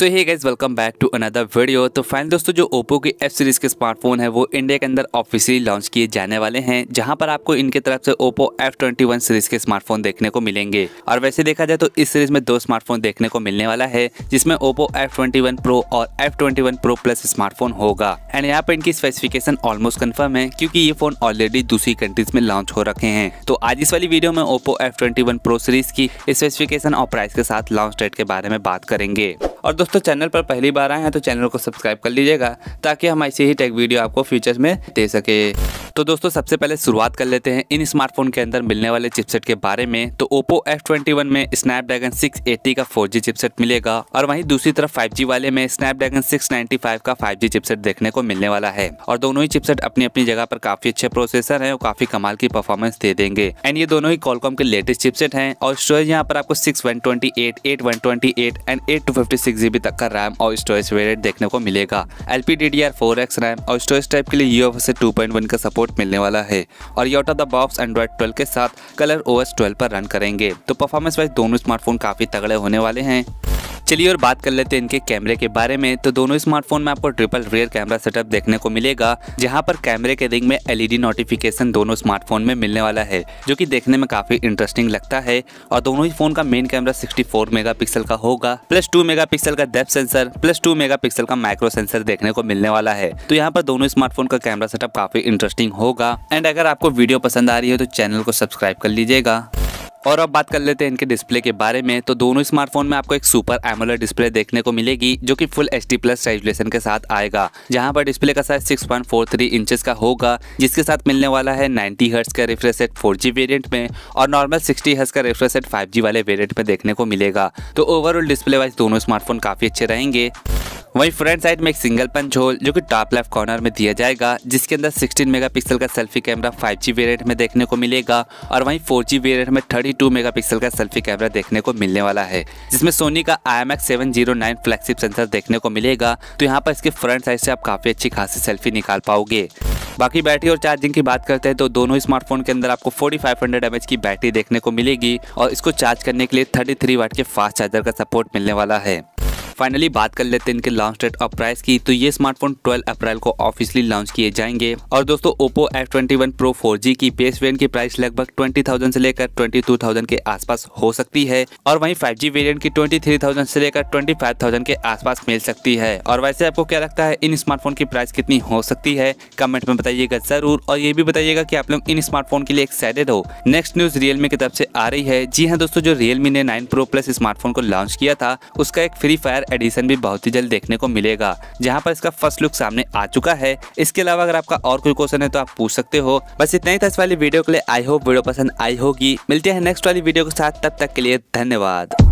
so hi guys welcome back to another video तो final दोस्तों जो ओप्पो के एफ सीरीज़ के स्मार्टफोन है वो इंडिया के अंदर ऑफिशियली लॉन्च किए जाने वाले हैं जहां पर आपको इनके तरफ से Oppo F twenty one series के स्मार्टफोन देखने को मिलेंगे और वैसे देखा जाए तो इस सीरीज में दो स्मार्टफोन देखने को मिलने वाला है जिसमें Oppo F twenty one pro और F twenty one pro plus smartphone होगा एंड यहाँ पर इनकी स्पेसिफिकेशन ऑलमोस्ट कन्फर्म है क्योंकि ये फोन ऑलरेडी दूसरी कंट्रीज में लॉन्च हो रखे हैं तो आज इस वाली वीडियो में Oppo F twenty one pro series की स्पेसिफिकेशन और प्राइस के साथ लॉन्च डेट के बारे में बात करेंगे और दोस्तों चैनल पर पहली बार आए हैं तो चैनल को सब्सक्राइब कर लीजिएगा ताकि हम ऐसे ही टेक वीडियो आपको फ्यूचर में दे सके तो दोस्तों सबसे पहले शुरुआत कर लेते हैं इन स्मार्टफोन के अंदर मिलने वाले चिपसेट के बारे में तो ओप्पो एफ में स्नैप सिक्स 680 का जी चिपसेट मिलेगा और वहीं दूसरी तरफ जी वाले में नाइनटी फाइव का जी चिपसेट देखने को मिलने वाला है और दोनों ही चिपसेट अपनी अपनी जगह पर काफी अच्छे प्रोसेसर है और काफी कमाल की परफॉर्मेंस दे देंगे एंड ये दोनों ही कॉलकॉम के लेटेस्ट चिपसेट है और स्टोरेज यहाँ पर आपको six one twenty eight eight one twenty eight and eight two fifty six GB तक का रैम और स्टोरेज वेरियंट देखने को मिलेगा LP D D R four X RAM और स्टोरेज टाइप के लिए यूएफ टू पॉइंट वन का सपोर्ट सपोर्ट मिलने वाला है और ये out of the box Android twelve के साथ कलर ओ एस पर रन करेंगे तो परफॉर्मेंस वाइज दोनों स्मार्टफोन काफ़ी तगड़े होने वाले हैं चलिए और बात कर लेते हैं इनके कैमरे के बारे में तो दोनों स्मार्टफोन में आपको ट्रिपल रियर कैमरा सेटअप देखने को मिलेगा जहां पर कैमरे के रिंग में एलईडी नोटिफिकेशन दोनों स्मार्टफोन में मिलने वाला है जो कि देखने में काफी इंटरेस्टिंग लगता है और दोनों ही फोन का मेन कैमरा 64 मेगापिक्सल का होगा प्लस टू मेगा का depth sensor plus two mega का माइक्रो सेंसर देखने को मिलने वाला है तो यहाँ पर दोनों स्मार्टफोन का कैमरा सेटअप काफी इंटरेस्टिंग होगा एंड अगर आपको वीडियो पसंद आ रही है तो चैनल को सब्सक्राइब कर लीजिएगा और अब बात कर लेते हैं इनके डिस्प्ले के बारे में तो दोनों स्मार्टफोन में आपको एक सुपर एमोलर डिस्प्ले देखने को मिलेगी जो कि full H D plus resolution के साथ आएगा जहां पर डिस्प्ले का साइज 6.43 इंचेस का होगा जिसके साथ मिलने वाला है 90 हर्ट्स का रिफ्रेश रेट 4G वेरिएंट में और नॉर्मल 60 हर्ट्स का रिफ्रेश रेट 5G वाले वेरिएंट में देखने को मिलेगा तो ओवरऑल डिस्प्ले वाइज दोनों स्मार्टफोन काफी अच्छे रहेंगे वहीं फ्रंट साइड में एक सिंगल पंच होल जो कि टॉप लेफ्ट कॉर्नर में दिया जाएगा जिसके अंदर 16 मेगापिक्सल का सेल्फी कैमरा 5G वेरियंट में देखने को मिलेगा और वहीं 4G वेरियंट में 32 मेगापिक्सल का सेल्फी कैमरा देखने को मिलने वाला है जिसमें सोनी का आई एम फ्लैगशिप सेंसर देखने को मिलेगा तो यहाँ पर इसके फ्रंट साइड से आप काफी अच्छी खासी सेल्फी निकाल पाओगे बाकी बैटरी और चार्जिंग की बात करते हैं तो दोनों स्मार्टफोन के अंदर आपको 4500 mAh की बैटरी देखने को मिलेगी और इसको चार्ज करने के लिए 33 वाट के फास्ट चार्जर का सपोर्ट मिलने वाला है फाइनली बात कर लेते हैं इनके लॉन्च डेट और प्राइस की तो ये स्मार्टफोन 12 अप्रैल को ऑफिशियली लॉन्च किए जाएंगे और दोस्तों Oppo F twenty one pro four G की बेस वेरियंट की प्राइस लगभग ट्वेंटी थाउजेंड से लेकर ट्वेंटी टू थाउजेंड के आसपास हो सकती है और वहीं फाइव जी वेरियंट की ट्वेंटी थ्री थाउजेंड से लेकर ट्वेंटी फाइव थाउजेंड के आसपास मिल सकती है और वैसे आपको क्या लगता है इन स्मार्टफोन की प्राइस कितनी हो सकती है कमेंट में बताइएगा जरूर और ये भी बताइएगा की आप लोग इन स्मार्टफोन के लिए एक्साइटेड हो नेक्स्ट न्यूज रियलमी की तरफ से आ रही है जी हाँ दोस्तों जो रियलमी ने नाइन प्रो प्लस स्मार्टफोन को लॉन्च किया था उसका एक फ्री फायर एडिशन भी बहुत ही जल्द देखने को मिलेगा जहाँ पर इसका फर्स्ट लुक सामने आ चुका है इसके अलावा अगर आपका और कोई क्वेश्चन है तो आप पूछ सकते हो बस इतना ही था इस वाली वीडियो के लिए आई होप वीडियो पसंद आई होगी मिलते हैं नेक्स्ट वाली वीडियो के साथ तब तक के लिए धन्यवाद